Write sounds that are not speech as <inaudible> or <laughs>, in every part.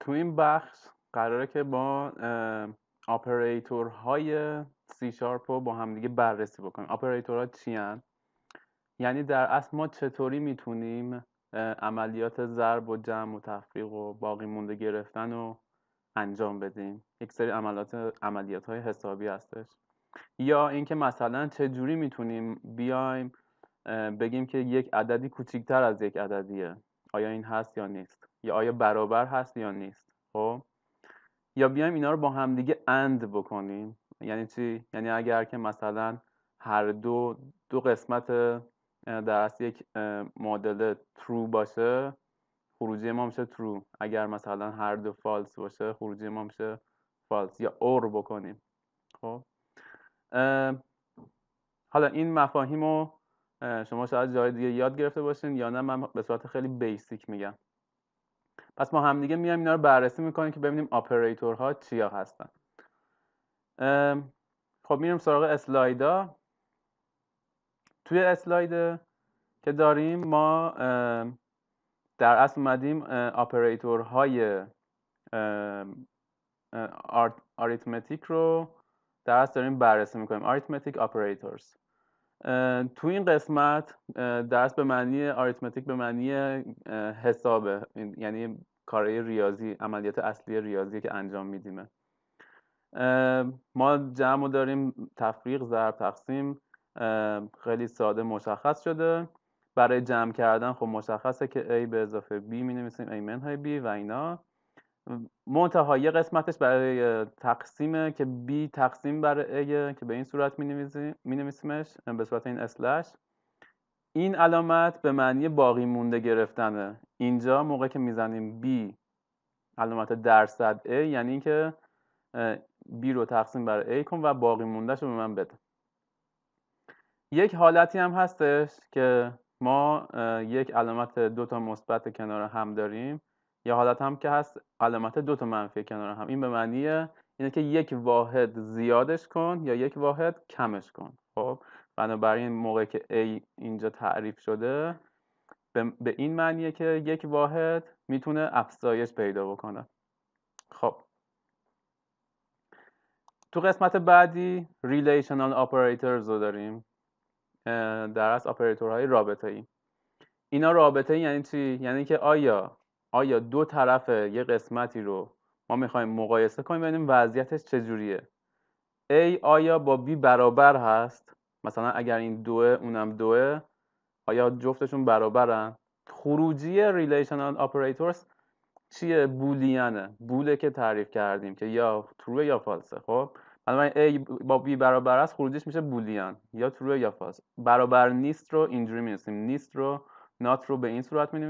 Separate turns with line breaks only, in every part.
تو این بخش قراره که با آپریتور های سی شارپ رو با همدیگه بررسی بکنیم آپریتور ها چی هن؟ یعنی در اصل ما چطوری میتونیم عملیات ضرب و جمع و تفریق و باقی مونده گرفتن و انجام بدیم یک سری عملیات, عملیات های حسابی هستش یا اینکه مثلا چجوری میتونیم بیایم بگیم که یک عددی کوچکتر از یک عددیه آیا این هست یا نیست یا آیا برابر هست یا نیست خب یا بیایم اینا رو با همدیگه اند بکنیم یعنی چی یعنی اگر که مثلا هر دو دو قسمت در اصل یک معادله ترو باشه خروجی ما میشه ترو اگر مثلا هر دو فالس باشه خروجی ما میشه فالس یا اور بکنیم خب حالا این مفاهیم رو شما شاید جای دیگه یاد گرفته باشین یا نه من به صورت خیلی بیسیک میگم پس ما همدیگه میایم اینا رو بررسی میکنیم که ببینیم اپراتورها چیا هستن خب میریم سراغ اسلایدا توی اسلاید که داریم ما در اصل اومدیم آپراتورهای آریتمتیک رو در اصل داریم بررسی میکنیم آریتمتیک آپراتورز تو این قسمت درس به معنی آریتمتیک به معنی حسابه یعنی کارهای ریاضی عملیات اصلی ریاضی که انجام میدیمه ما جمع داریم تفریق ضرب تقسیم خیلی ساده مشخص شده برای جمع کردن خب مشخصه که a به اضافه b می نویسیم a منهای b و اینا منتها یه قسمتش برای تقسیمه که بی تقسیم برای که به این صورت می نویسیمش به صورت این اسلش این علامت به معنی باقی مونده گرفتنه اینجا موقع که میزنیم بی علامت درصد A یعنی اینکه B رو تقسیم بر A کن و باقی موندهش رو به من بده یک حالتی هم هستش که ما یک علامت دو تا مثبت کنار هم داریم یا حالت هم که هست علامت دو تا منفی کنار هم این به معنی اینه که یک واحد زیادش کن یا یک واحد کمش کن خب بنابراین موقعی که A اینجا تعریف شده به این معنیه که یک واحد میتونه افزایش پیدا بکنه خب تو قسمت بعدی ریلیشنال اپراتورز رو داریم در از های رابطه ای اینا رابطه ای یعنی چی؟ یعنی که آیا آیا دو طرف یه قسمتی رو ما میخوایم مقایسه کنیم ببینیم وضعیتش چجوریه A آیا با B برابر هست مثلا اگر این دوه اونم دوه آیا جفتشون برابرن خروجی ریلیشنال اپراتورز چیه بولیانه بوله که تعریف کردیم که یا ترو یا فالسه خب بنابراین A با B برابر است خروجیش میشه بولیان یا ترو یا فالس برابر نیست رو اینجوری می نیست رو نات رو به این صورت می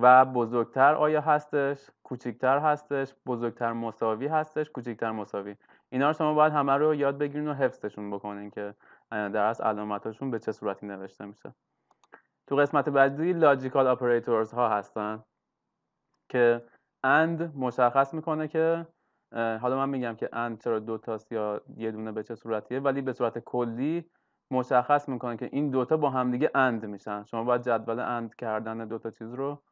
و بزرگتر آیا هستش کوچکتر هستش بزرگتر مساوی هستش کوچکتر مساوی اینا رو شما باید همه رو یاد بگیرین و حفظشون بکنین که در از علامتاشون به چه صورتی نوشته میشه تو قسمت بعدی لاجیکال اپراتورز ها هستن که اند مشخص میکنه که حالا من میگم که اند چرا دو تاست یا یه دونه به چه صورتیه ولی به صورت کلی مشخص میکنه که این دوتا با همدیگه اند میشن شما باید جدول اند کردن دوتا چیز رو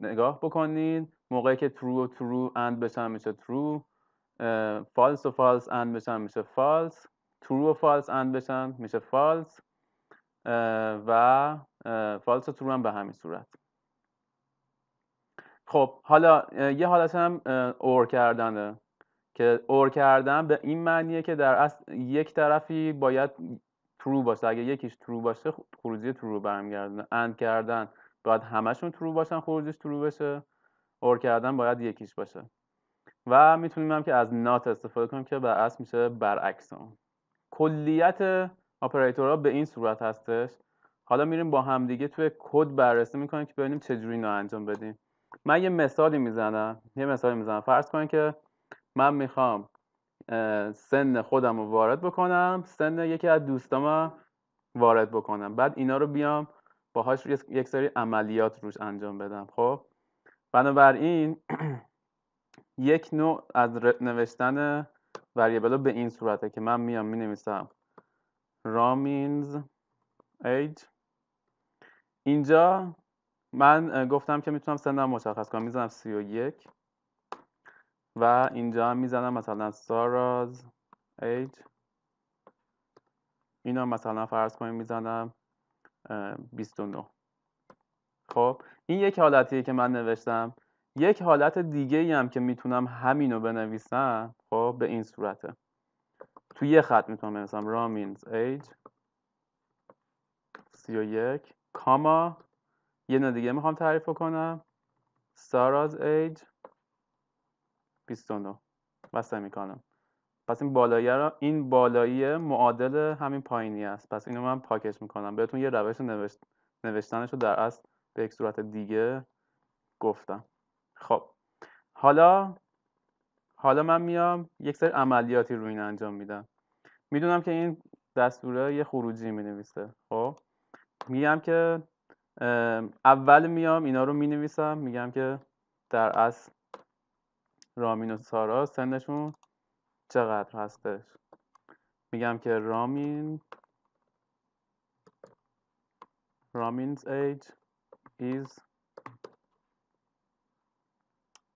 نگاه بکنید موقعی که true و true اند بشن میشه true false و false اند بشن میشه false true و false اند بشن میشه false و false و true هم به همین صورت خب حالا یه حالت هم اور کردنه که اور کردن به این معنیه که در اصل یک طرفی باید true باشه اگه یکیش true باشه خب، خروجی true برمیگردونه اند کردن باید همشون ترو باشن خروجش ترو بشه اور کردن باید یکیش باشه و میتونیم هم که از نات استفاده کنیم که به اصل میشه برعکس اون کلیت اپراتورها به این صورت هستش حالا میریم با همدیگه توی کد بررسی میکنیم که ببینیم چجوری رو انجام بدیم من یه مثالی میزنم یه مثالی میزنم فرض کنید که من میخوام سن خودم رو وارد بکنم سن یکی از دوستام وارد بکنم بعد اینا رو بیام باهاش یک سری عملیات روش انجام بدم خب بنابراین <clears throat> یک نوع از نوشتن وریبل به این صورته که من میام می نویسم رامینز age اینجا من گفتم که میتونم سنم مشخص کنم میزنم سی و یک و اینجا هم میزنم مثلا ساراز ایج اینا مثلا فرض کنیم میزنم 29 خب این یک حالتیه که من نوشتم یک حالت دیگه هم که میتونم همینو بنویسم خب به این صورته تو یه خط میتونم بنویسم رامینز ایج 31 کاما یه نو دیگه میخوام تعریف کنم ساراز ایج 29 و میکنم پس این بالایی را این بالایی معادل همین پایینی است پس اینو من پاکش میکنم بهتون یه روش نوشت نوشتنش رو در اصل به یک صورت دیگه گفتم خب حالا حالا من میام یک سری عملیاتی رو این انجام میدم میدونم که این دستوره یه خروجی مینویسه خب میگم که اول میام اینا رو نویسم میگم که در اصل رامین و سارا سنشون چقدر هستش میگم که رامین رامینز age is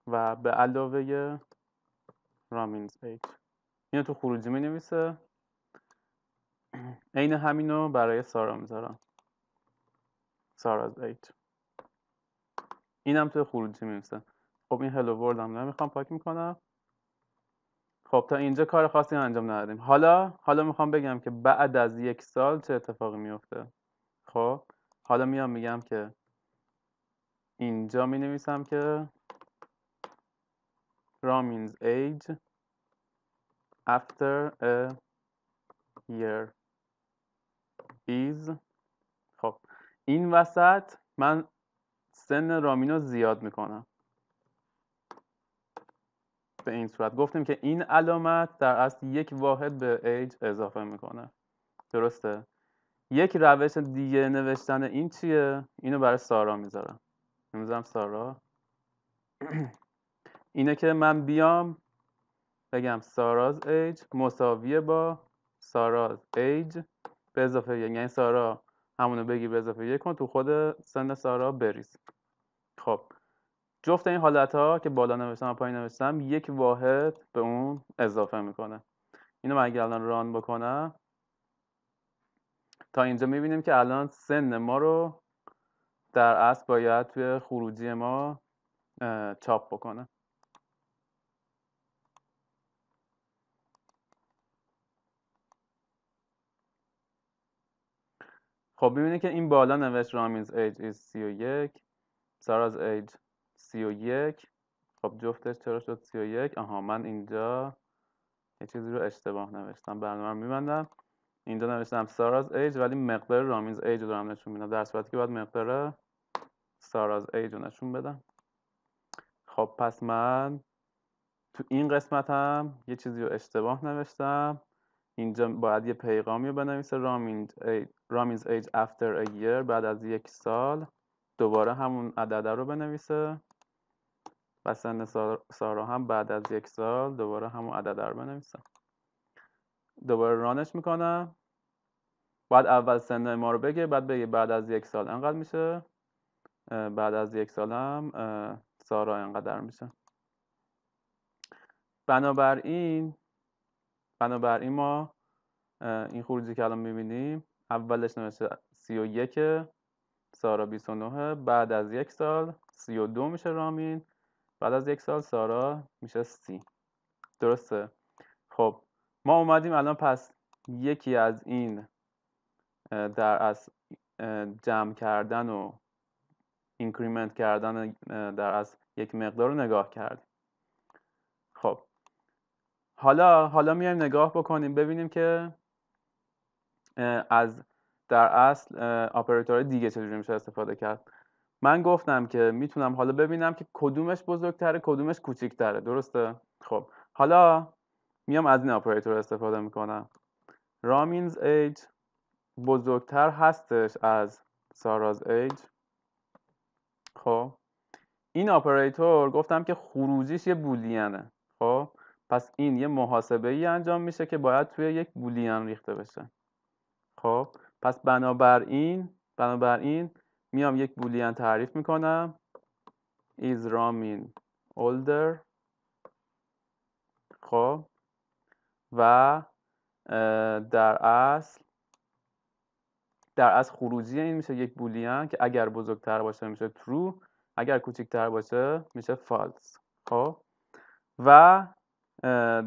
و به علاوه رامینز age اینو تو خروجی می نویسه عین همینو برای سارا میذارم ساراز ایج اینم تو خروجی می نویسه خب این هلو ورد هم نمیخوام پاک میکنم خب تا اینجا کار خاصی انجام ندادیم حالا حالا میخوام بگم که بعد از یک سال چه اتفاقی میفته خب حالا میام میگم که اینجا می که رامینز ایج after a year خب این وسط من سن رامینو زیاد میکنم به این صورت گفتیم که این علامت در اصل یک واحد به ایج اضافه میکنه درسته یک روش دیگه نوشتن این چیه اینو برای سارا میذارم نمیذارم سارا <clears throat> اینه که من بیام بگم ساراز ایج مساویه با ساراز ایج به اضافه یک یعنی سارا همونو بگی به اضافه یک کن تو خود سن سارا بریز خب جفت این حالت ها که بالا نوشتم و پایین نوشتم یک واحد به اون اضافه میکنه اینو من اگر الان ران بکنم تا اینجا میبینیم که الان سن ما رو در اصل باید توی خروجی ما چاپ بکنه خب ببینید که این بالا نوشت رامینز ایج ایز سر از ایج سی و خب جفتش چرا شد سی و یک آها من اینجا یه چیزی رو اشتباه نوشتم برنامه میبندم اینجا نوشتم ساراز ایج ولی مقدار رامینز ایج رو دارم نشون میدم در صورتی که باید مقدار ساراز ایج رو نشون بدم خب پس من تو این قسمت هم یه چیزی رو اشتباه نوشتم اینجا باید یه پیغامی رو بنویسه رامینز ایج افتر a year بعد از یک سال دوباره همون عدده رو بنویسه و سن سارا هم بعد از یک سال دوباره همون عدد رو بنویسم دوباره رانش میکنم بعد اول سن ما رو بگه بعد بگه بعد از یک سال انقدر میشه بعد از یک سال هم سارا انقدر میشه بنابراین بنابراین ما این خروجی که الان میبینیم اولش نوشته سی و یک سارا 29 بعد از یک سال 32 میشه رامین بعد از یک سال سارا میشه سی درسته خب ما اومدیم الان پس یکی از این در از جمع کردن و اینکریمنت کردن در از یک مقدار رو نگاه کردیم خب حالا حالا میایم نگاه بکنیم ببینیم که از در اصل اپراتور دیگه چجوری میشه استفاده کرد من گفتم که میتونم حالا ببینم که کدومش بزرگتره کدومش کوچیکتره درسته خب حالا میام از این اپراتور استفاده میکنم رامینز ایج بزرگتر هستش از ساراز ایج خب این اپراتور گفتم که خروجیش یه بولینه خب پس این یه محاسبه ای انجام میشه که باید توی یک بولین ریخته بشه خب پس بنابراین بنابراین میام یک بولیان تعریف میکنم is رامین older خب و در اصل در اصل خروجی این میشه یک بولین که اگر بزرگتر باشه میشه true اگر کوچکتر باشه میشه false خب و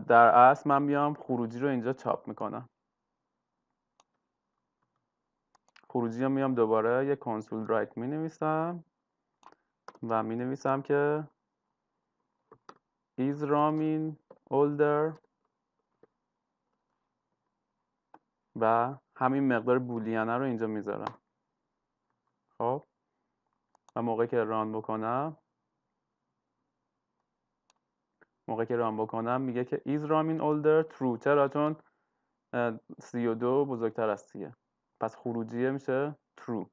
در اصل من میام خروجی رو اینجا چاپ میکنم خروجی میام دوباره یه کنسول رایت می نویسم و می نویسم که is ramin older و همین مقدار بولیانه رو اینجا میذارم خب و موقع که ران بکنم موقع که ران بکنم میگه که is ramin older true چرا چون 32 بزرگتر از سیه پس خروجیه میشه true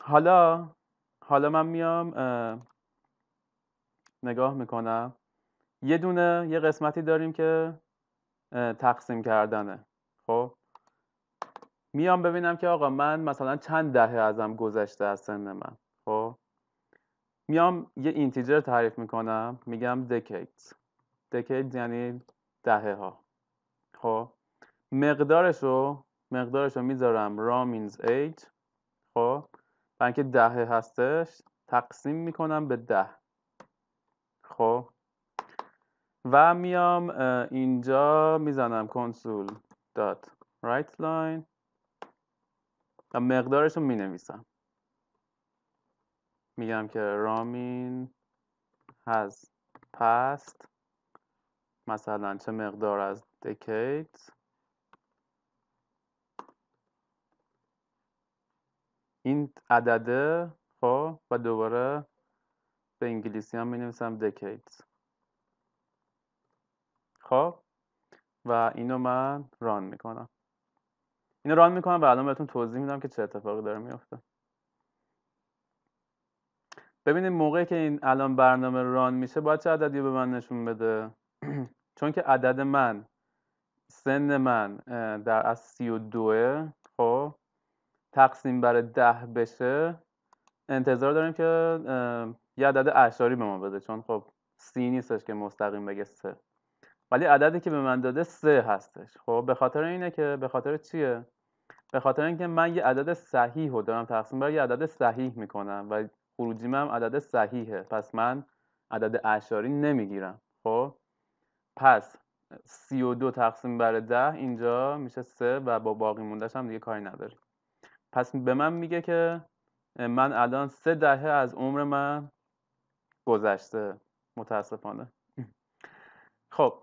حالا حالا من میام نگاه میکنم یه دونه یه قسمتی داریم که تقسیم کردنه خب میام ببینم که آقا من مثلا چند دهه ازم گذشته از سن من خب میام یه اینتیجر تعریف میکنم میگم دکیت دکیت یعنی دهه ها خب مقدارشو رو میذارم رامینز means 8 خب برای اینکه دهه هستش تقسیم میکنم به ده خب و میام اینجا میزنم کنسول دات رایت لاین و مقدارش رو مینویسم میگم که رامین هز پست مثلا چه مقدار از دکیت این عدده خب و دوباره به انگلیسی هم می نویسم decades خب و اینو من ران میکنم اینو ران میکنم و الان بهتون توضیح میدم که چه اتفاقی داره میفته ببینید موقعی که این الان برنامه ران میشه باید چه عددی به من نشون بده <clears throat> چون که عدد من سن من در از سی و دوه خب تقسیم بر ده بشه انتظار داریم که یه عدد اشاری به ما بده چون خب سی نیستش که مستقیم بگه سه ولی عددی که به من داده سه هستش خب به خاطر اینه که به خاطر چیه به خاطر اینکه من یه عدد صحیح رو دارم تقسیم بر یه عدد صحیح میکنم و خروجی هم عدد صحیحه پس من عدد اشاری نمیگیرم خب پس 32 تقسیم بر 10 اینجا میشه سه و با باقی موندهش هم دیگه کاری نداریم پس به من میگه که من الان سه دهه از عمر من گذشته متاسفانه <laughs> خب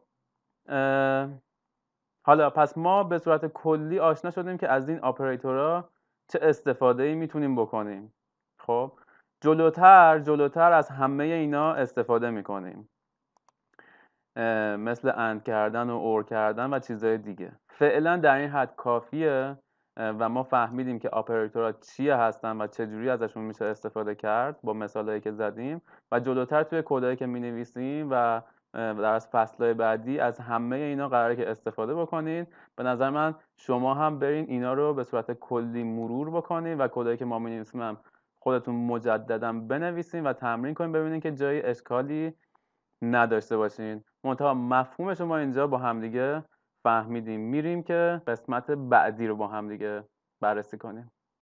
حالا پس ما به صورت کلی آشنا شدیم که از این ها چه استفاده ای میتونیم بکنیم خب جلوتر جلوتر از همه اینا استفاده میکنیم مثل اند کردن و اور کردن و چیزهای دیگه فعلا در این حد کافیه و ما فهمیدیم که ها چی هستن و چجوری ازشون میشه استفاده کرد با مثالهایی که زدیم و جلوتر توی کدهایی که مینویسیم و در از فصلهای بعدی از همه اینا قراره که استفاده بکنید به نظر من شما هم برین اینا رو به صورت کلی مرور بکنید و کدهایی که ما مینویسیم هم خودتون مجددا بنویسین و تمرین کنید ببینید که جایی اشکالی نداشته باشین منتها مفهوم شما اینجا با همدیگه فهمیدیم میریم که قسمت بعدی رو با هم دیگه بررسی کنیم